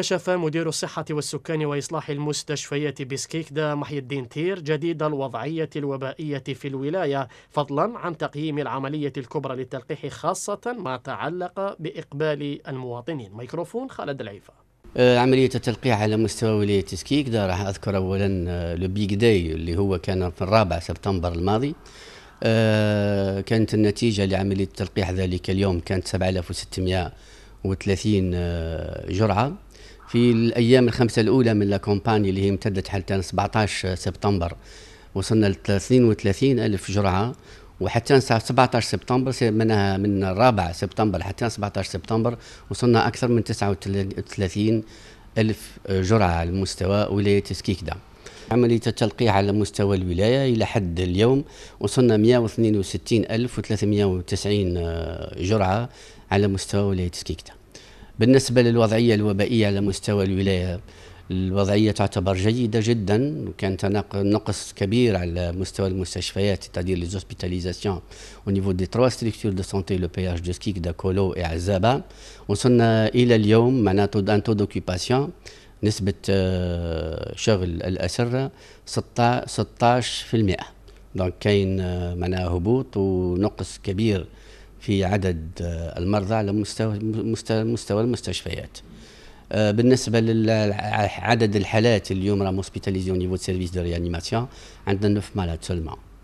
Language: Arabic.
كشف مدير الصحة والسكان وإصلاح المستشفيات بسكيكدا محي الدين تير جديد الوضعية الوبائية في الولاية فضلا عن تقييم العملية الكبرى للتلقيح خاصة ما تعلق بإقبال المواطنين ميكروفون خالد العيفة أه، عملية التلقيح على مستوى ولاية سكيكدا راح أذكر أولا أه، لو داي اللي هو كان في الرابع سبتمبر الماضي أه، كانت النتيجة لعملية التلقيح ذلك اليوم كانت 7630 جرعة في الايام الخمسه الاولى من لا كومباني اللي هي امتدت حتى 17 سبتمبر وصلنا ل 32 الف جرعه وحتى 17 سبتمبر منها من الرابع سبتمبر حتى 17 سبتمبر وصلنا اكثر من 39 الف جرعه على مستوى ولايه سكيكدا عملية التلقيح على مستوى الولاية إلى حد اليوم وصلنا 162 ألف 390 جرعة على مستوى ولاية سكيكتا بالنسبة للوضعية الوبائية على مستوى الولاية الوضعية تعتبر جيدة جدا وكان نقص كبير على مستوى المستشفيات تدير a dire les دي تروا niveau دو trois لو بي santé دو سكيك de Skik, وصلنا إلى اليوم معناته ان تو دوكيباسيون نسبة آه، شغل الأسرة 16 16% دونك كاين آه، معناها هبوط ونقص كبير في عدد آه، المرضى على مستوى مستوى المستشفيات آه، بالنسبه لعدد الحالات اليوم راهم هوسبيتاليزي او نيفو سيرفيس دو ريانيماسيون عندنا 9 مالات سولمون